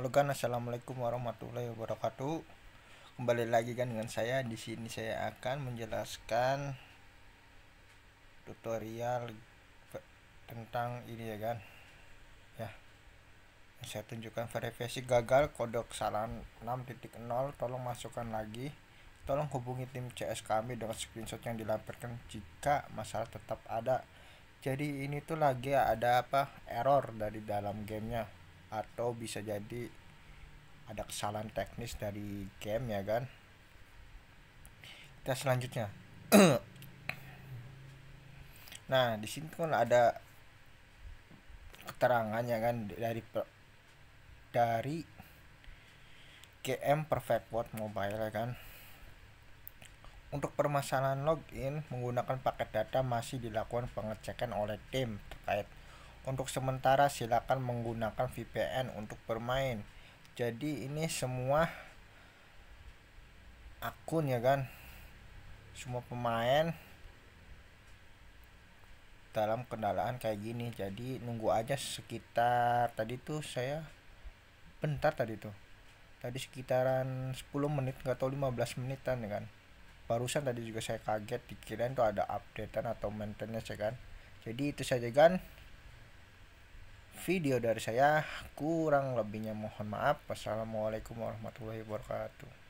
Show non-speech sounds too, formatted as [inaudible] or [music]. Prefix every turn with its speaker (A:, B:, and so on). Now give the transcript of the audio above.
A: Halo kan, assalamualaikum warahmatullahi wabarakatuh. Kembali lagi kan dengan saya di sini saya akan menjelaskan tutorial tentang ini ya kan. Ya. Saya tunjukkan verifikasi gagal kode kesalahan 6.0 tolong masukkan lagi. Tolong hubungi tim CS kami dengan screenshot yang dilaporkan jika masalah tetap ada jadi ini tuh lagi ada apa error dari dalam gamenya atau bisa jadi ada kesalahan teknis dari game ya kan kita selanjutnya [clears throat] nah di sini kan ada keterangannya kan dari dari GM Perfect World Mobile ya kan untuk permasalahan login menggunakan paket data masih dilakukan pengecekan oleh tim terkait untuk sementara silakan menggunakan VPN untuk bermain. Jadi ini semua akun ya kan. Semua pemain dalam kendalaan kayak gini. Jadi nunggu aja sekitar tadi tuh saya bentar tadi tuh. Tadi sekitaran 10 menit nggak tahu 15 menitan ya kan. Barusan tadi juga saya kaget dikirain tuh ada updatean atau maintenance ya kan. Jadi itu saja kan video dari saya kurang lebihnya mohon maaf wassalamualaikum warahmatullahi wabarakatuh